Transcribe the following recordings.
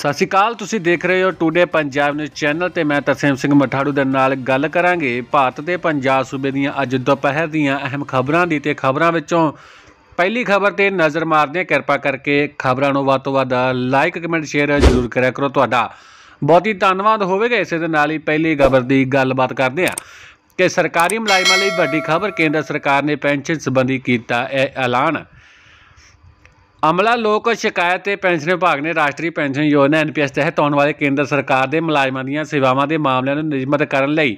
ਸਤਿ ਸ਼੍ਰੀ ਅਕਾਲ ਤੁਸੀਂ ਦੇਖ ਰਹੇ ਹੋ ਟੂਡੇ ਪੰਜਾਬ ਨਿਊਜ਼ ਚੈਨਲ ਤੇ ਮੈਂ ਤਰਸੇਮ ਸਿੰਘ ਮਠਾੜੂ ਦੇ ਨਾਲ ਗੱਲ ਕਰਾਂਗੇ ਭਾਰਤ ਦੇ ਪੰਜਾਬ ਸੂਬੇ ਦੀਆਂ ਅੱਜ ਦੁਪਹਿਰ ਦੀਆਂ ਅਹਿਮ ਖਬਰਾਂ ਦੀ ਤੇ ਖਬਰਾਂ ਵਿੱਚੋਂ ਪਹਿਲੀ ਖਬਰ ਤੇ ਨਜ਼ਰ ਮਾਰਦੇ ਕਿਰਪਾ ਕਰਕੇ ਖਬਰਾਂ ਨੂੰ ਵੱਧ ਤੋਂ ਵੱਧ ਲਾਈਕ ਕਮੈਂਟ ਸ਼ੇਅਰ ਜ਼ਰੂਰ ਕਰਿਆ ਕਰੋ ਤੁਹਾਡਾ ਬਹੁਤ ਹੀ ਧੰਨਵਾਦ ਹੋਵੇਗਾ ਇਸੇ ਦੇ ਨਾਲ ਹੀ ਪਹਿਲੀ ਖਬਰ ਦੀ ਗੱਲਬਾਤ ਕਰਦੇ ਹਾਂ ਕਿ ਸਰਕਾਰੀ ਮੁਲਾਜ਼ਮਾਂ ਲਈ ਵੱਡੀ ਖਬਰ ਕੇਂਦਰ ਸਰਕਾਰ ਨੇ ਪੈਨਸ਼ਨ ਸੰਬੰਧੀ ਕੀਤਾ ਇਹ ਐਲਾਨ ਅਮਲਾ ਲੋਕ ਸ਼ਿਕਾਇਤ ਤੇ ਪੈਨਸ਼ਨ ਵਿਭਾਗ ਨੇ ਰਾਸ਼ਟਰੀ ਪੈਨਸ਼ਨ ਯੋਜਨਾ ਐਨਪੀਐਸ ਤਹਿਤ ਆਉਣ ਵਾਲੇ ਕੇਂਦਰ ਸਰਕਾਰ ਦੇ ਮੁਲਾਜ਼ਮਾਂ ਦੀਆਂ ਸੇਵਾਵਾਂ ਦੇ ਮਾਮਲਿਆਂ ਨੂੰ ਨਿਯਮਤ ਕਰਨ ਲਈ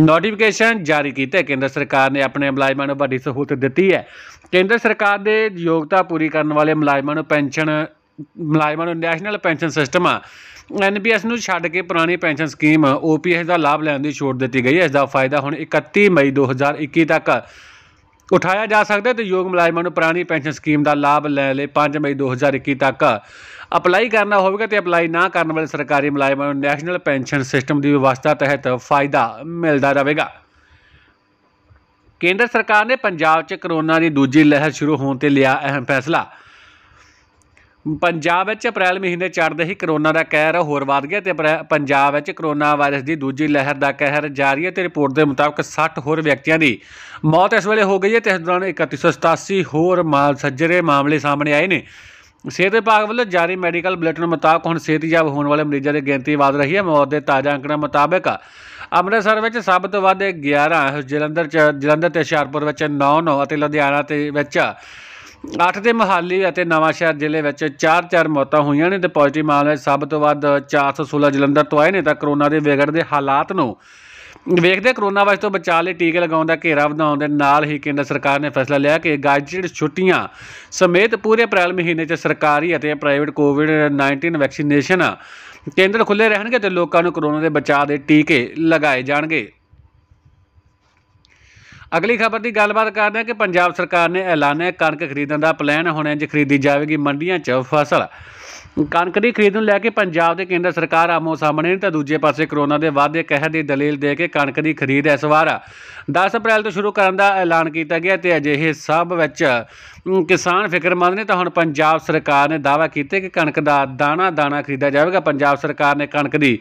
ਨੋਟੀਫਿਕੇਸ਼ਨ ਜਾਰੀ ਕੀਤਾ ਹੈ ਕੇਂਦਰ ਸਰਕਾਰ ਨੇ ਆਪਣੇ ਮੁਲਾਜ਼ਮਾਂ ਨੂੰ ਵੱਡੀ ਸਹੂਲਤ ਦਿੱਤੀ ਹੈ ਕੇਂਦਰ ਸਰਕਾਰ ਦੇ ਯੋਗਤਾ ਪੂਰੀ ਕਰਨ ਵਾਲੇ ਮੁਲਾਜ਼ਮਾਂ ਨੂੰ ਪੈਨਸ਼ਨ ਮੁਲਾਜ਼ਮਾਂ ਨੂੰ ਨੈਸ਼ਨਲ ਪੈਨਸ਼ਨ ਸਿਸਟਮ ਆ ਐਨਪੀਐਸ ਨੂੰ ਛੱਡ ਕੇ ਪੁਰਾਣੀ ਪੈਨਸ਼ਨ ਸਕੀਮ ਓਪੀਐਸ ਦਾ ਲਾਭ ਲੈਣ ਦੀ ਛੋਟ ਦਿੱਤੀ ਗਈ ਹੈ ਇਸ ਦਾ ਫਾਇਦਾ ਹੁਣ 31 ਮਈ 2021 ਤੱਕ ਉਠਾਇਆ ਜਾ ਸਕਦਾ ਤੇ ਯੋਗ ਮੁਲਾਜ਼ਮਾਂ ਨੂੰ ਪੁਰਾਣੀ ਪੈਨਸ਼ਨ ਸਕੀਮ ਦਾ ਲਾਭ ਲੈ ਲੈ 5 ਮਈ 2021 ਤੱਕ ਅਪਲਾਈ ਕਰਨਾ ਹੋਵੇਗਾ ਤੇ ਅਪਲਾਈ ਨਾ ਕਰਨ ਵਾਲੇ ਸਰਕਾਰੀ ਮੁਲਾਜ਼ਮਾਂ ਨੂੰ ਨੈਸ਼ਨਲ ਪੈਨਸ਼ਨ ਸਿਸਟਮ ਦੀ ਵਿਵਸਥਾ ਤਹਿਤ ਫਾਇਦਾ ਮਿਲਦਾ ਰਹੇਗਾ ਕੇਂਦਰ ਸਰਕਾਰ ਨੇ ਪੰਜਾਬ 'ਚ ਕਰੋਨਾ ਦੀ ਦੂਜੀ ਲਹਿਰ ਸ਼ੁਰੂ ਹੋਣ ਤੇ ਲਿਆ ਅਹਿਮ ਫੈਸਲਾ ਪੰਜਾਬ ਵਿੱਚ ਅਪ੍ਰੈਲ ਮਹੀਨੇ ਚੜਦੇ ਹੀ ਕਰੋਨਾ ਦਾ ਕਹਿਰ ਹੋਰ ਵੱਧ ਗਿਆ ਤੇ ਪੰਜਾਬ ਵਿੱਚ ਕਰੋਨਾ ਵਾਇਰਸ ਦੀ ਦੂਜੀ ਲਹਿਰ ਦਾ ਕਹਿਰ ਜਾਰੀ ਹੈ ਤੇ ਰਿਪੋਰਟ ਦੇ ਮੁਤਾਬਕ 60 ਹੋਰ ਵਿਅਕਤੀਆਂ ਦੀ ਮੌਤ ਇਸ ਵੇਲੇ ਹੋ ਗਈ ਹੈ ਤੇ ਇਸ ਦੌਰਾਨ 3187 ਹੋਰ ਮਾਲ ਸੱਜਰੇ ਮਾਮਲੇ ਸਾਹਮਣੇ ਆਏ ਨੇ ਸਿਹਤ ਵਿਭਾਗ ਵੱਲੋਂ ਜਾਰੀ ਮੈਡੀਕਲ ਬੁਲੇਟਿਨ ਮੁਤਾਬਕ ਹੁਣ ਸਿਹਤਯਾਬ ਹੋਣ ਵਾਲੇ ਮਰੀਜ਼ਾਂ ਦੀ ਗਿਣਤੀ ਵਧ ਰਹੀ ਹੈ ਮੌਤ ਦੇ ਤਾਜ਼ਾ ਅੰਕੜਾ ਮੁਤਾਬਕ ਅੰਮ੍ਰਿਤਸਰ ਵਿੱਚ ਸਭ ਤੋਂ ਵੱਧ 11 ਜਲੰਧਰ ਜਲੰਧਰ ਤੇ ਹੁਸ਼ਿਆਰਪੁਰ ਵਿੱਚ 9 9 ਅਤੇ ਲੁਧਿਆਣਾ ਤੇ ਵਿੱਚ 8 ਦੇ ਮਹਾਲੀ ਅਤੇ ਨਵਾਂਸ਼ਹਿਰ ਜ਼ਿਲ੍ਹੇ ਵਿੱਚ 4-4 ਮੌਤਾਂ ਹੋਈਆਂ ਨੇ ਤੇ ਪੋਜ਼ਿਟਿਵ ਮਾਮਲੇ ਸਭ ਤੋਂ ਵੱਧ 416 ਜਲੰਧਰ ਤੋਂ ਆਏ ਨੇ ਤਾਂ ਕਰੋਨਾ ਦੇ ਵਿਗੜਦੇ ਹਾਲਾਤ ਨੂੰ ਵੇਖਦੇ ਕਰੋਨਾ ਵਾਇਰਸ ਤੋਂ ਬਚਾਅ ਲਈ ਟੀਕੇ ਲਗਾਉਣ ਦਾ ਘੇਰਾ ਵਧਾਉਣ ਦੇ ਨਾਲ ਹੀ ਕੇਂਦਰ ਸਰਕਾਰ ਨੇ ਫੈਸਲਾ ਲਿਆ ਕਿ ਗਾਈਡਡ ਛੁੱਟੀਆਂ ਸਮੇਤ ਪੂਰੇ ਅਪ੍ਰੈਲ ਮਹੀਨੇ 'ਚ ਸਰਕਾਰੀ ਅਤੇ ਪ੍ਰਾਈਵੇਟ ਕੋਵਿਡ-19 ਵੈਕਸੀਨੇਸ਼ਨ ਕੇਂਦਰ ਖੁੱਲੇ ਰਹਿਣਗੇ ਤੇ ਲੋਕਾਂ ਨੂੰ ਕਰੋਨਾ ਦੇ ਬਚਾਅ ਦੇ ਟੀਕੇ ਲਗਾਏ ਜਾਣਗੇ ਅਗਲੀ ਖਬਰ ਦੀ ਗੱਲਬਾਤ ਕਰਦੇ ਹਾਂ ਕਿ ਪੰਜਾਬ ਸਰਕਾਰ ਨੇ ਐਲਾਨਿਆ ਕਣਕ ਖਰੀਦਣ ਦਾ ਪਲਾਨ ਹੁਣ ਇੰਜ ਖਰੀਦੀ ਜਾਵੇਗੀ ਮੰਡੀਆਂ 'ਚ ਫਸਲ ਕਣਕ ਦੀ ਖਰੀਦ ਨੂੰ ਲੈ ਕੇ ਪੰਜਾਬ ਦੇ ਕੇਂਦਰ ਸਰਕਾਰ ਆਮੋ ਸਾਹਮਣੇ ਤਾਂ ਦੂਜੇ ਪਾਸੇ ਕਰੋਨਾ ਦੇ ਵਾਧੇ ਕਹਿਰ ਦੀ ਦਲੀਲ ਦੇ ਕੇ ਕਣਕ ਦੀ ਖਰੀਦ ਇਸ ਵਾਰ 10 ਅਪ੍ਰੈਲ ਤੋਂ ਸ਼ੁਰੂ ਕਰਨ ਦਾ ਐਲਾਨ ਕੀਤਾ ਗਿਆ ਤੇ ਅਜਿਹੇ ਸਭ ਵਿੱਚ ਕਿਸਾਨ ਫਿਕਰਮੰਦ ਨੇ ਤਾਂ ਹੁਣ ਪੰਜਾਬ ਸਰਕਾਰ ਨੇ ਦਾਵਾ ਕੀਤਾ ਕਿ ਕਣਕ ਦਾ ਦਾਣਾ ਦਾਣਾ ਖਰੀਦਿਆ ਜਾਵੇਗਾ ਪੰਜਾਬ ਸਰਕਾਰ ਨੇ ਕਣਕ ਦੀ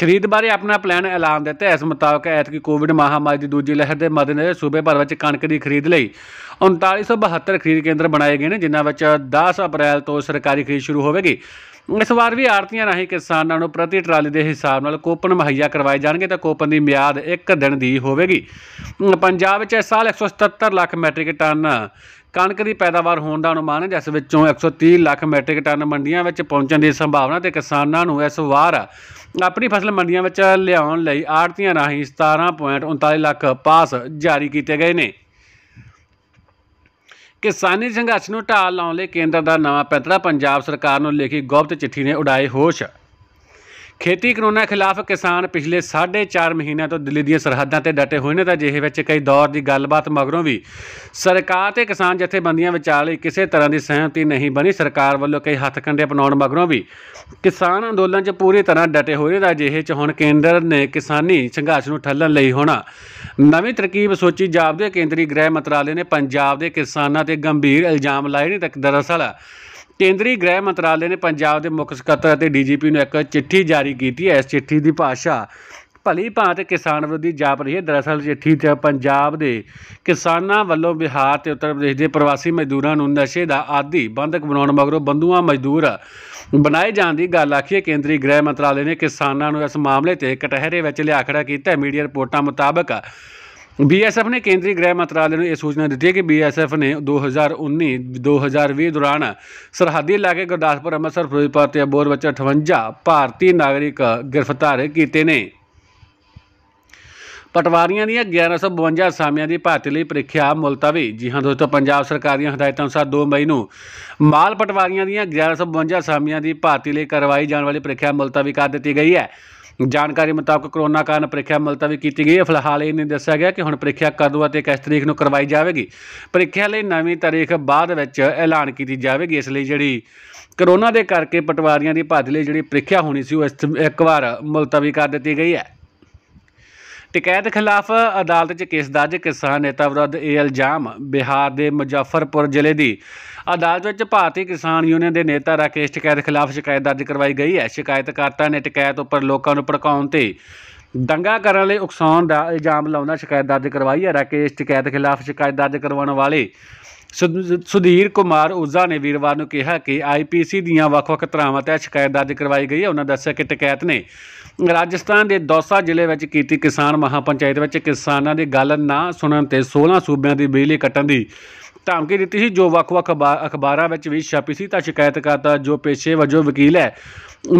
ਖਰੀਦ ਬਾਰੇ ਆਪਣਾ ਪਲਾਨ ਐਲਾਨ ਦਿੱਤਾ ਇਸ ਮੁਤਾਬਕ ਐਤਕੀ ਕੋਵਿਡ ਮਹਾਮਾਰੀ ਦੀ ਦੂਜੀ ਲਹਿਰ ਦੇ ਮੱਦੇਨਜ਼ਰ ਸੂਬੇ ਭਰ ਵਿੱਚ ਕਣਕ ਦੀ ਖਰੀਦ ਲਈ 3972 ਖਰੀਦ ਕੇਂਦਰ ਬਣਾਏ ਗਏ ਨੇ ਜਿਨ੍ਹਾਂ ਵਿੱਚ 10 ਅਪ੍ਰੈਲ ਤੋਂ ਸਰਕਾਰੀ ਖਰੀਦ ਸ਼ੁਰੂ ਹੋਵੇਗੀ ਇਸ ਵਾਰ ਵੀ ਆਰਤੀਆਂ ਰਾਹੀਂ ਕਿਸਾਨਾਂ ਨੂੰ ਪ੍ਰਤੀ ਟਰਾਲੀ ਦੇ ਹਿਸਾਬ ਨਾਲ ਕੋਪਨ ਮੁਹੱਈਆ ਕਰਵਾਏ ਜਾਣਗੇ ਤਾਂ ਕੋਪਨ ਦੀ ਮਿਆਦ 1 ਦਿਨ ਦੀ ਹੋਵੇਗੀ ਪੰਜਾਬ ਵਿੱਚ ਇਸ ਸਾਲ 177 ਲੱਖ ਮੈਟ੍ਰਿਕ ਟਨ ਕਣਕ ਦੀ ਪੈਦਾਵਾਰ ਹੋਣ ਦਾ ਅਨੁਮਾਨ ਹੈ ਜਿਸ ਵਿੱਚੋਂ 130 ਲੱਖ ਮੈਟ੍ਰਿਕ ਟਨ ਮੰਡੀਆਂ ਵਿੱਚ ਪਹੁੰਚਣ ਦੀ ਸੰਭਾਵਨਾ ਤੇ ਕਿਸਾਨਾਂ ਨੂੰ ਇਸ ਵਾਰ ਆਪਣੀ ਫਸਲ ਮੰਡੀਆਂ ਵਿੱਚ ਲਿਆਉਣ ਲਈ ਆੜਤੀਆਂ ਰਾਹੀਂ 17.39 ਲੱਖ ਪਾਸ ਜਾਰੀ ਕੀਤੇ ਗਏ ਨੇ ਕਿਸਾਨੀ ਸੰਘਰਸ਼ ਨੂੰ ਢਾਲ ਲਾਉਣ ਲਈ ਕੇਂਦਰ ਦਾ ਨਵਾਂ ਪੈਂਤੜਾ ਪੰਜਾਬ ਸਰਕਾਰ ਨੂੰ ਲਿਖੀ ਗੁਪਤ ਚਿੱਠੀ ਨੇ ਉਡਾਏ ਹੋਸ਼ ਖੇਤੀ ਕਾਨੂੰਨਾਂ ਖਿਲਾਫ ਕਿਸਾਨ ਪਿਛਲੇ 4.5 ਮਹੀਨਿਆਂ ਤੋਂ ਦਿੱਲੀ ਦੀਆਂ ਸਰਹੱਦਾਂ ਤੇ ਡਟੇ ਹੋਏ ਨੇ ਤਾਂ ਜਿਹੇ ਵਿੱਚ ਕਈ ਦੌਰ ਦੀ ਗੱਲਬਾਤ ਮਗਰੋਂ ਵੀ ਸਰਕਾਰ ਤੇ ਕਿਸਾਨ ਜਥੇਬੰਦੀਆਂ ਵਿਚਾਲੇ ਕਿਸੇ ਤਰ੍ਹਾਂ ਦੀ ਸਹਿਮਤੀ ਨਹੀਂ ਬਣੀ ਸਰਕਾਰ ਵੱਲੋਂ ਕਈ ਹੱਥਕੰਡੇ ਅਪਣਾਉਣ ਮਗਰੋਂ ਵੀ ਕਿਸਾਨ ਅੰਦੋਲਨ 'ਚ ਪੂਰੀ ਤਰ੍ਹਾਂ ਡਟੇ ਹੋਏ ਨੇ ਤਾਂ ਜਿਹੇ 'ਚ ਹੁਣ ਕੇਂਦਰ ਨੇ ਕਿਸਾਨੀ ਸੰਘਰਸ਼ ਨੂੰ ਠੱਲਣ ਲਈ ਹੋਣਾ ਨਵੀਂ ਤਰਕੀਬ ਸੋਚੀ ਜਾਪਦੇ ਕੇਂਦਰੀ ਗ੍ਰਹਿ ਮੰਤਰਾਲੇ ਨੇ ਪੰਜਾਬ ਦੇ ਕਿਸਾਨਾਂ ਤੇ ਗੰਭੀਰ ਇਲਜ਼ਾਮ ਲਾਏ ਨੇ ਤੱਕ ਦਰਅਸਲ ਕੇਂਦਰੀ ਗ੍ਰਹਿ ਮੰਤਰਾਲੇ ਨੇ ਪੰਜਾਬ ਦੇ ਮੁੱਖ ਸਕੱਤਰ ਅਤੇ ਡੀਜੀਪੀ ਨੂੰ ਇੱਕ ਚਿੱਠੀ ਜਾਰੀ ਕੀਤੀ ਹੈ ਇਸ ਚਿੱਠੀ ਦੀ ਭਾਸ਼ਾ ਭਲੀ ਭਾਂਤ ਕਿਸਾਨ ਵਿਰੋਧੀ ਜਾਪ ਰਹੀ ਹੈ ਦਰਅਸਲ ਚਿੱਠੀ ਤੇ ਪੰਜਾਬ ਦੇ ਕਿਸਾਨਾਂ ਵੱਲੋਂ ਬਿਹਾਰ ਤੇ ਉੱਤਰ ਪ੍ਰਦੇਸ਼ ਦੇ ਪ੍ਰਵਾਸੀ ਮਜ਼ਦੂਰਾਂ ਨੂੰ ਨਸ਼ੇ ਦਾ ਆਦੀ ਬੰਦਕ ਬਣਾਉਣ ਮਗਰੋਂ ਬੰਦੂਆਂ ਮਜ਼ਦੂਰ ਬਣਾਏ ਜਾਣ ਦੀ ਗੱਲ ਆਖੀਏ ਕੇਂਦਰੀ ਗ੍ਰਹਿ ਮੰਤਰਾਲੇ ਨੇ ਕਿਸਾਨਾਂ ਨੂੰ ਇਸ ਮਾਮਲੇ ਤੇ ਕਟਹਿਰੇ ਵਿੱਚ ਲਿਆ ਖੜਾ ਕੀਤਾ ਮੀਡੀਆ ਰਿਪੋਰਟਾਂ ਮੁਤਾਬਕ ਬੀਐਸਐਫ ਨੇ ਕੇਂਦਰੀ ਗ੍ਰਹਿ ਮੰਤਰਾਲੇ ਨੂੰ ਇਹ ਸੂਚਨਾ ਦਿੱਤੀ ਹੈ ਕਿ ਬੀਐਸਐਫ ਨੇ 2019-2020 ਦੌਰਾਨ ਸਰਹੱਦੀ ਇਲਾਕੇ ਗੁਰਦਾਸਪੁਰ ਅੰਮ੍ਰਿਤਸਰ ਫਿਰੋਜ਼ਪੁਰ ਤੇ ਅਬੋਰ ਵਿੱਚ 58 ਭਾਰਤੀ ਨਾਗਰਿਕ ਗ੍ਰਿਫਤਾਰ ਕੀਤੇ ਨੇ ਪਟਵਾਰੀਆਂ ਦੀਆਂ 1152 ਅਸਾਮੀਆਂ ਦੀ ਭਰਤੀ ਲਈ ਪ੍ਰੀਖਿਆ ਮੁਲਤਵੀ ਜੀ ਹਾਂ ਦੋਸਤੋ ਪੰਜਾਬ ਸਰਕਾਰ ਦੀਆਂ ਹਦਾਇਤਾਂ ਅਨੁਸਾਰ 2 ਮਈ ਨੂੰ ਮਾਲ ਪਟਵਾਰੀਆਂ ਦੀਆਂ 1152 ਅਸਾਮੀਆਂ ਦੀ ਭਰਤੀ ਲਈ ਕਰਵਾਈ ਜਾਣ ਵਾਲੀ ਪ੍ਰੀਖਿਆ ਮੁਲਤਵੀ ਕਰ ਦਿੱਤੀ ਗਈ ਹੈ ਜਾਣਕਾਰੀ ਮੁਤਾਬਕ ਕਰੋਨਾ ਕਾਰਨ ਪ੍ਰੀਖਿਆ ਮੁਲਤਵੀ ਕੀਤੀ ਗਈ ਹੈ ਫਿਲਹਾਲ ਇਹ ਨਹੀਂ ਦੱਸਿਆ ਗਿਆ ਕਿ ਹੁਣ ਪ੍ਰੀਖਿਆ ਕਦੋਂ ਅਤੇ ਕਿਸ ਤਰੀਕ ਨੂੰ ਕਰਵਾਈ ਜਾਵੇਗੀ ਪ੍ਰੀਖਿਆ ਲਈ ਨਵੀਂ ਤਾਰੀਖ ਬਾਅਦ ਵਿੱਚ ਐਲਾਨ ਕੀਤੀ ਜਾਵੇਗੀ ਇਸ ਲਈ ਜਿਹੜੀ ਕਰੋਨਾ ਦੇ ਕਰਕੇ ਪਟਵਾਰੀਆਂ ਦੀ ਭਰਤੀ ਲਈ ਜਿਹੜੀ ਪ੍ਰੀਖਿਆ ਹੋਣੀ ਸੀ ਉਹ ਇੱਕ ਵਾਰ ਮੁਲਤਵੀ ਕਰ ਦਿੱਤੀ ਗਈ ਹੈ ਟਿਕੈਤ ਖਿਲਾਫ ਅਦਾਲਤ 'ਚ ਕੇਸ ਦਰਜ ਕਿਸਾਨ ਨੇਤਾ ਵਿਰੁੱਧ ਇਹ ਇਲਜ਼ਾਮ ਬਿਹਾਰ ਦੇ ਮੁਜ਼ੱਫਰਪੁਰ ਜ਼ਿਲ੍ਹੇ ਦੀ ਅਦਾਲਤ ਵਿੱਚ ਭਾਰਤੀ ਕਿਸਾਨ ਯੂਨੀਅਨ ਦੇ ਨੇਤਾ ਰਾਕੇਸ਼ ਟਿਕੈਤ ਖਿਲਾਫ ਸ਼ਿਕਾਇਤ ਦਰਜ ਕਰਵਾਈ ਗਈ ਹੈ ਸ਼ਿਕਾਇਤਕਰਤਾ ਨੇ ਟਿਕੈਤ ਉੱਪਰ ਲੋਕਾਂ ਨੂੰ ਭੜਕਾਉਣ ਤੇ ਦੰਗਾ ਕਰਨ ਲਈ ਉਕਸਾਉਣ ਦਾ ਇਲਜ਼ਾਮ ਲਾਉਂਦਾ ਸ਼ਿਕਾਇਤ ਦਰਜ ਕਰਵਾਈ ਹੈ ਰਾਕੇਸ਼ ਟਿਕੈਤ ਖਿਲਾਫ ਸ਼ਿਕਾਇਤ ਦਰਜ ਕਰਵਾਉਣ ਵਾਲੇ ਸੁਧੀਰ ਕੁਮਾਰ ਉਜ਼ਾ ਨੇ ਵੀਰਵਾਰ ਨੂੰ ਕਿਹਾ ਕਿ ਆਈਪੀਸੀ ਦੀਆਂ ਵੱਖ-ਵੱਖ ਧਰਾਵਾਂ ਤਹਿਤ ਸ਼ਿਕਾਇਤ ਦਰਜ ਕਰਵਾਈ ਗਈ ਹੈ ਉਹਨਾਂ ਦੱਸਿਆ ਕਿ ਟਿਕੈਤ ਨੇ ਰਾਜਸਥਾਨ ਦੇ ਦੌਸਾ ਜ਼ਿਲ੍ਹੇ ਵਿੱਚ ਕੀਤੀ ਕਿਸਾਨ ਮਹਾਪੰਚਾਇਤ ਵਿੱਚ ਕਿਸਾਨਾਂ ਦੀ ਗੱਲ ਨਾ ਸੁਣਨ ਤੇ 16 ਸੂਬਿਆਂ ਦੀ ਬਿਜਲੀ ਕੱਟਣ ਦੀ ਧਮਕੀ ਦਿੱਤੀ ਸੀ ਜੋ ਵੱਖ-ਵੱਖ ਅਖਬਾਰਾਂ ਵਿੱਚ ਵੀ ਛਾਪੀ ਸੀ ਤਾਂ ਸ਼ਿਕਾਇਤਕਰਤਾ ਜੋ ਪੇਸ਼ੇ ਵਜੋਂ ਵਕੀਲ ਹੈ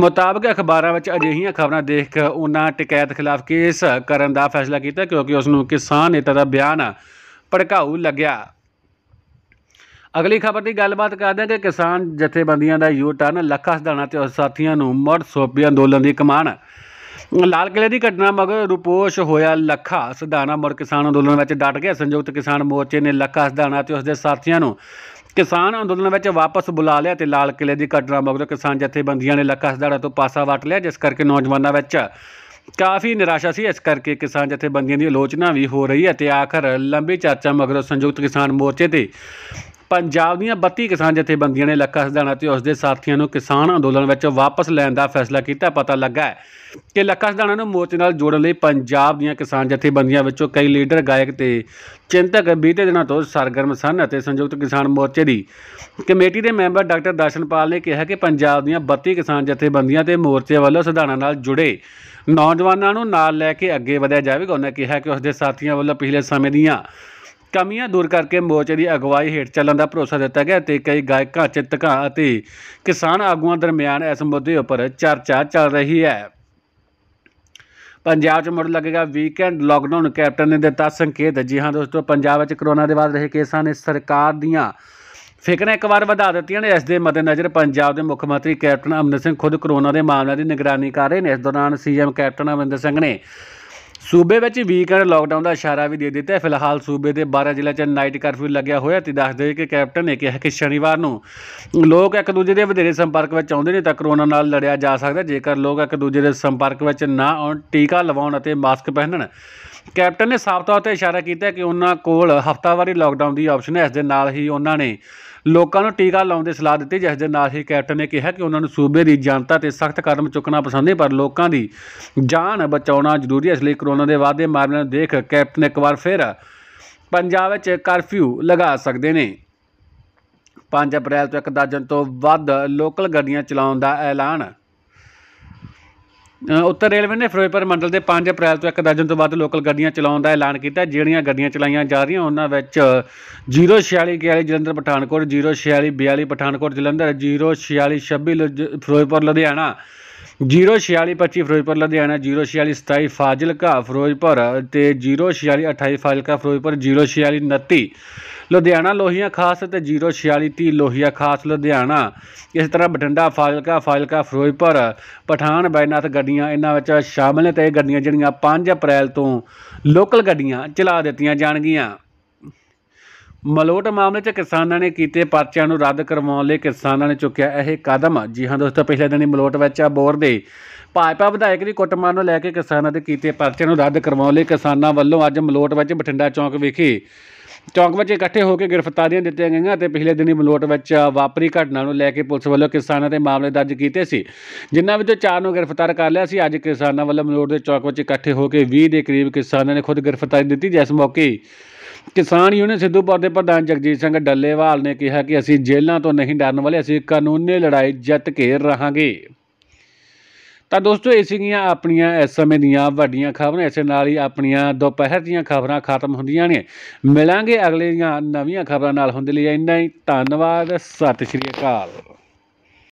ਮੁਤਾਬਕ ਅਖਬਾਰਾਂ ਵਿੱਚ ਅਜਿਹੀਆਂ ਖਬਰਾਂ ਦੇਖ ਕੇ ਉਹਨਾਂ ਟਿਕਾਇਤ ਖਿਲਾਫ ਕੇਸ ਕਰਨ ਦਾ ਫੈਸਲਾ ਕੀਤਾ ਕਿਉਂਕਿ ਉਸ ਨੂੰ ਕਿਸਾਨ ਨੇਤਾ ਦਾ ਬਿਆਨ ਭੜਕਾਉ ਲੱਗਿਆ ਅਗਲੀ ਖਬਰ ਦੀ ਗੱਲਬਾਤ ਕਰਦੇ ਹਾਂ ਕਿ ਕਿਸਾਨ ਜਥੇਬੰਦੀਆਂ ਦਾ ਯੂ ਟਰਨ ਲੱਖਾਂ ਸਦਾਣਾ ਤੇ ਉਸ ਸਾਥੀਆਂ ਨੂੰ ਮੜ ਸੋਪੀ ਅੰਦੋਲਨ ਦੀ ਕਮਾਨ ਲਾਲ ਕਿਲੇ ਦੀ ਘਟਨਾ ਮਗਰ ਰੁਪੋਸ਼ ਹੋਇਆ ਲੱਖਾ ਸਧਾਣਾ ਮੁਰ ਕਿਸਾਨ ਅੰਦੋਲਨ ਵਿੱਚ ਡਟ ਗਿਆ ਸੰਯੁਕਤ ਕਿਸਾਨ ਮੋਰਚੇ ਨੇ ਲੱਖਾ ਸਧਾਣਾ ਤੇ ਉਸਦੇ ਸਾਥੀਆਂ ਨੂੰ ਕਿਸਾਨ ਅੰਦੋਲਨ ਵਿੱਚ ਵਾਪਸ ਬੁਲਾ ਲਿਆ ਤੇ ਲਾਲ ਕਿਲੇ ਦੀ ਘਟਨਾ ਮਗਰ ਕਿਸਾਨ ਜਥੇਬੰਦੀਆਂ ਨੇ ਲੱਖਾ ਸਧਾਣਾ ਤੋਂ ਪਾਸਾ ਵਟ ਲਿਆ ਜਿਸ ਕਰਕੇ ਨੌਜਵਾਨਾਂ ਵਿੱਚ ਕਾਫੀ ਨਿਰਾਸ਼ਾ ਸੀ ਇਸ ਕਰਕੇ ਕਿਸਾਨ ਜਥੇਬੰਦੀਆਂ ਦੀ ਆਲੋਚਨਾ ਵੀ ਹੋ ਰਹੀ ਹੈ ਤੇ ਆਖਰ ਲੰਬੀ ਚਰਚਾ ਮਗਰ ਸੰਯੁਕਤ ਕਿਸਾਨ ਮੋਰਚੇ ਤੇ ਪੰਜਾਬ ਦੀਆਂ 32 ਕਿਸਾਨ ਜਥੇਬੰਦੀਆਂ ਨੇ ਲੱਖਾ ਸਧਾਣਾ ਤੇ ਉਸ ਦੇ ਸਾਥੀਆਂ ਨੂੰ ਕਿਸਾਨ ਅੰਦੋਲਨ ਵਿੱਚ ਵਾਪਸ ਲੈਣ ਦਾ ਫੈਸਲਾ ਕੀਤਾ ਪਤਾ ਲੱਗਾ ਹੈ ਕਿ ਲੱਖਾ ਸਧਾਣਾ ਨੂੰ ਮੋਰਚੇ ਨਾਲ ਜੋੜਨ ਲਈ ਪੰਜਾਬ ਦੀਆਂ ਕਿਸਾਨ ਜਥੇਬੰਦੀਆਂ ਵਿੱਚੋਂ ਕਈ ਲੀਡਰ ਗਾਇਕ ਤੇ ਚਿੰਤਕ ਬੀਤੇ ਦਿਨਾਂ ਤੋਂ ਸਰਗਰਮ ਸਨ ਅਤੇ ਸੰਯੁਕਤ ਕਿਸਾਨ ਮੋਰਚੇ ਦੀ ਕਮੇਟੀ ਦੇ ਮੈਂਬਰ ਡਾਕਟਰ ਦਰਸ਼ਨਪਾਲ ਨੇ ਕਿਹਾ ਕਿ ਪੰਜਾਬ ਦੀਆਂ 32 ਕਿਸਾਨ ਜਥੇਬੰਦੀਆਂ ਤੇ ਮੋਰਚੇ ਵੱਲੋਂ ਸਧਾਣਾ ਨਾਲ ਜੁੜੇ ਨੌਜਵਾਨਾਂ ਨੂੰ ਨਾਲ ਲੈ ਕੇ ਅੱਗੇ ਵਧਿਆ ਜਾਵੇਗਾ ਉਹਨਾਂ ਕਿਹਾ ਕਿ ਉਸ ਦੇ ਸਾਥੀਆਂ ਵੱਲੋਂ ਪਿਛਲੇ ਸਮੇਂ ਦੀਆਂ ਕਮੀਆਂ ਦੂਰ ਕਰਕੇ ਮੋਰਚੇ ਦੀ ਅਗਵਾਈ ਹੇਠ ਚੱਲਣ ਦਾ ਭਰੋਸਾ ਦਿੱਤਾ ਗਿਆ ਤੇ ਕਈ ਗਾਇਕਾਂ ਚਿੰਤਕਾਂ ਅਤੇ ਕਿਸਾਨ ਆਗੂਆਂ ਦਰਮਿਆਨ ਇਸ ਮੁੱਦੇ ਉੱਪਰ ਚਰਚਾ ਚੱਲ ਰਹੀ ਹੈ ਪੰਜਾਬ 'ਚ ਮੁੜ ਲੱਗੇਗਾ ਵੀਕਐਂਡ ਲਾਕਡਾਊਨ ਕੈਪਟਨ ਨੇ ਦਿੱਤਾ ਸੰਕੇਤ ਜੀ ਹਾਂ ਦੋਸਤੋ ਪੰਜਾਬ ਵਿੱਚ ਕਰੋਨਾ ਦੇ ਵੱਧ ਰਹੇ ਕੇਸਾਂ ਨੇ ਸਰਕਾਰ ਦੀਆਂ ਫਿਕਰਾਂ ਇੱਕ ਵਾਰ ਵਧਾ ਦਿੱਤੀਆਂ ਨੇ ਇਸ ਦੇ ਮੱਦੇਨਜ਼ਰ ਪੰਜਾਬ ਦੇ ਮੁੱਖ ਮੰਤਰੀ ਕੈਪਟਨ ਅਮਨ ਸਿੰਘ ਖੁਦ ਕਰੋਨਾ ਦੇ ਮਾਮਲਿਆਂ ਦੀ ਨਿਗਰਾਨੀ ਕਰ ਰਹੇ ਨੇ ਇਸ ਦੌਰਾਨ ਸੀਐਮ ਕੈਪਟਨ ਅਮਰਿੰਦਰ ਸਿੰਘ ਨੇ ਸੂਬੇ ਵਿੱਚ ਵੀਕਐਂਡ ਲਾਕਡਾਊਨ ਦਾ ਇਸ਼ਾਰਾ ਵੀ ਦੇ ਦਿੱਤਾ ਹੈ ਫਿਲਹਾਲ ਸੂਬੇ ਦੇ 12 ਜ਼ਿਲ੍ਹਿਆਂ 'ਚ ਨਾਈਟ ਕਰਫਿਊ ਲੱਗਿਆ ਹੋਇਆ ਤੇ ਦੱਸਦੇ ਕਿ ਕੈਪਟਨ ਨੇ ਕਿਹਾ ਕਿ ਸ਼ਨੀਵਾਰ ਨੂੰ ਲੋਕ ਇੱਕ ਦੂਜੇ ਦੇ ਵਧੇਰੇ ਸੰਪਰਕ ਵਿੱਚ ਆਉਂਦੇ ਨੇ ਤਾਂ ਕਰੋਨਾ ਨਾਲ ਲੜਿਆ ਜਾ ਸਕਦਾ ਜੇਕਰ ਲੋਕ ਇੱਕ ਦੂਜੇ ਦੇ ਸੰਪਰਕ ਵਿੱਚ ਨਾ ਆਉਣ ਟੀਕਾ ਲਵਾਉਣ ਅਤੇ ਮਾਸਕ ਪਹਿਨਣ ਕੈਪਟਨ ਨੇ ਸਾਫ਼ ਤੌਰ ਤੇ ਇਸ਼ਾਰਾ ਕੀਤਾ ਕਿ ਉਹਨਾਂ ਕੋਲ ਹਫ਼ਤਾਵਾਰੀ ਲਾਕਡਾਊਨ ਦੀ ਆਪਸ਼ਨ ਹੈ ਇਸ ਦੇ ਨਾਲ ਹੀ ਉਹਨਾਂ ਨੇ ਲੋਕਾਂ ਨੂੰ ਟੀਕਾ ਲਾਉਣ ਦੀ ਸਲਾਹ ਦਿੱਤੀ ਜਿਸ ਦੇ ਨਾਲ ਹੀ ਕੈਪਟਨ ਨੇ ਕਿਹਾ ਕਿ ਉਹਨਾਂ ਨੂੰ ਸੂਬੇ ਦੀ ਜਨਤਾ ਤੇ ਸਖਤ ਕਦਮ ਚੁੱਕਣਾ ਪਸੰਦ ਨਹੀਂ ਪਰ ਲੋਕਾਂ ਦੀ ਜਾਨ ਬਚਾਉਣਾ ਜ਼ਰੂਰੀ ਹੈ ਇਸ ਲਈ ਕਰੋਨਾ ਦੇ ਵਾਧੇ ਮਾਮਲਿਆਂ ਨੂੰ ਦੇਖ ਕੈਪਟਨ ਇੱਕ ਵਾਰ ਫਿਰ ਪੰਜਾਬ ਵਿੱਚ ਕਰਫਿਊ ਲਗਾ ਸਕਦੇ ਨੇ 5 ਅਪ੍ਰੈਲ ਤੋਂ 1 ਦਰਜਨ ਤੋਂ ਵੱਧ ਲੋਕਲ ਗੱਡੀਆਂ ਚਲਾਉਣ ਦਾ ਐਲਾਨ ਉੱਤਰ ਰੇਲਵੇ ਨੇ ਫਿਰੋਜ਼ਪੁਰ ਮੰਡਲ ਦੇ 5 ਅਪ੍ਰੈਲ ਤੋਂ ਇੱਕ ਦਰਜਨ ਤੋਂ ਵੱਧ ਲੋਕਲ ਗੱਡੀਆਂ ਚਲਾਉਣ ਦਾ ਐਲਾਨ ਕੀਤਾ ਜਿਹੜੀਆਂ ਗੱਡੀਆਂ ਚਲਾਈਆਂ ਜਾ ਰਹੀਆਂ ਉਹਨਾਂ ਵਿੱਚ 046 ਜਲੰਧਰ ਪਠਾਨਕੋਟ 046 42 ਪਠਾਨਕੋਟ ਜਲੰਧਰ 046 26 ਫਿਰੋਜ਼ਪੁਰ ਲੁਧਿਆਣਾ 04625 ਫਿਰੋਜ਼ਪੁਰ ਲੁਧਿਆਣਾ 04627 ਫਾਜ਼ਿਲਕਾ ਫਿਰੋਜ਼ਪੁਰ ਤੇ 04628 ਫਾਜ਼ਿਲਕਾ ਫਿਰੋਜ਼ਪੁਰ 04629 ਲੁਧਿਆਣਾ ਲੋਹੀਆਂ ਖਾਸ ਤੇ 04630 ਲੋਹੀਆਂ ਖਾਸ ਲੁਧਿਆਣਾ ਇਸ ਤਰ੍ਹਾਂ ਬਠਿੰਡਾ ਫਾਜ਼ਿਲਕਾ ਫਾਜ਼ਿਲਕਾ ਫਿਰੋਜ਼ਪੁਰ ਪਠਾਨ ਬੈਨਾਥ ਗੱਡੀਆਂ ਇਹਨਾਂ ਵਿੱਚ ਸ਼ਾਮਲ ਨੇ ਤੇ ਇਹ ਗੱਡੀਆਂ ਜਿਹੜੀਆਂ 5 ਅਪ੍ਰੈਲ ਤੋਂ ਲੋਕਲ ਗੱਡੀਆਂ ਚਲਾ ਦਿੱਤੀਆਂ ਜਾਣਗੀਆਂ ਮਲੋਟ ਮਾਮਲੇ 'ਚ ਕਿਸਾਨਾਂ ਨੇ ਕੀਤੇ ਪਰਚਿਆਂ ਨੂੰ ਰੱਦ ਕਰਵਾਉਣ ਲਈ ਕਿਸਾਨਾਂ ਨੇ ਚੁੱਕਿਆ ਇਹ ਕਦਮ ਜੀ ਹਾਂ ਦੋਸਤੋ ਪਿਛਲੇ ਦਿਨੀ ਮਲੋਟ ਵਿੱਚ ਬੋਰ ਦੇ ਭਾਜਪਾ ਵਿਧਾਇਕ ਦੀ ਕੁੱਟਮਾਰ ਨੂੰ ਲੈ ਕੇ ਕਿਸਾਨਾਂ ਦੇ ਕੀਤੇ ਪਰਚਿਆਂ ਨੂੰ ਰੱਦ ਕਰਵਾਉਣ ਲਈ ਕਿਸਾਨਾਂ ਵੱਲੋਂ ਅੱਜ ਮਲੋਟ ਵਿੱਚ ਬਠਿੰਡਾ ਚੌਂਕ ਵਿਖੇ ਚੌਂਕ ਵਿੱਚ ਇਕੱਠੇ ਹੋ ਕੇ ਗ੍ਰਿਫਤਾਰੀਆਂ ਦਿੱਤੀਆਂ ਗਈਆਂ ਅਤੇ ਪਿਛਲੇ ਦਿਨੀ ਮਲੋਟ ਵਿੱਚ ਵਾਪਰੀ ਘਟਨਾ ਨੂੰ ਲੈ ਕੇ ਪੁਲਿਸ ਵੱਲੋਂ ਕਿਸਾਨਾਂ ਦੇ ਮਾਮਲੇ ਦਰਜ ਕੀਤੇ ਸੀ ਜਿਨ੍ਹਾਂ ਵਿੱਚੋਂ ਚਾਰ ਨੂੰ ਗ੍ਰਿਫਤਾਰ ਕਰ ਲਿਆ ਸੀ ਅੱਜ ਕਿਸਾਨਾਂ ਵੱਲੋਂ ਮਲੋਟ ਦੇ ਚੌਂਕ ਵਿੱਚ ਇਕੱਠੇ ਹੋ ਕੇ 20 ਦੇ ਕਰੀਬ ਕਿਸਾਨਾਂ ਨੇ ਖੁਦ ਗ੍ਰਿਫਤਾਰੀ ਦਿੱਤੀ ਜਿਸ ਮੌਕੇ ਕਿਸਾਨ ਯੂਨੀਅਨ ਸਿੱਧੂਪੁਰ ਦੇ ਪ੍ਰਧਾਨ ਜਗਜੀਤ ਸਿੰਘ ਡੱਲੇਵਾਲ ਨੇ ਕਿਹਾ ਕਿ ਅਸੀਂ ਜੇਲ੍ਹਾਂ ਤੋਂ ਨਹੀਂ ਡਰਨ ਵਾਲੇ ਅਸੀਂ ਕਾਨੂੰਨੀ ਲੜਾਈ ਜਿੱਤ ਕੇ ਰਹਾਂਗੇ ਤਾਂ ਦੋਸਤੋ ਇਹ ਸੀਗੀਆਂ ਆਪਣੀਆਂ ਇਸ ਸਮੇਂ ਦੀਆਂ ਵੱਡੀਆਂ ਖਬਰਾਂ ਇਸੇ ਨਾਲ ਹੀ ਆਪਣੀਆਂ ਦੁਪਹਿਰ ਦੀਆਂ ਖਬਰਾਂ ਖਤਮ ਹੁੰਦੀਆਂ ਨੇ ਮਿਲਾਂਗੇ ਅਗਲੇ ਦੀਆਂ ਨਵੀਆਂ ਖਬਰਾਂ ਨਾਲ ਹੁੰਦੇ ਲਈ ਇੰਨਾ ਹੀ ਧੰਨਵਾਦ ਸਤਿ ਸ਼੍ਰੀ ਅਕਾਲ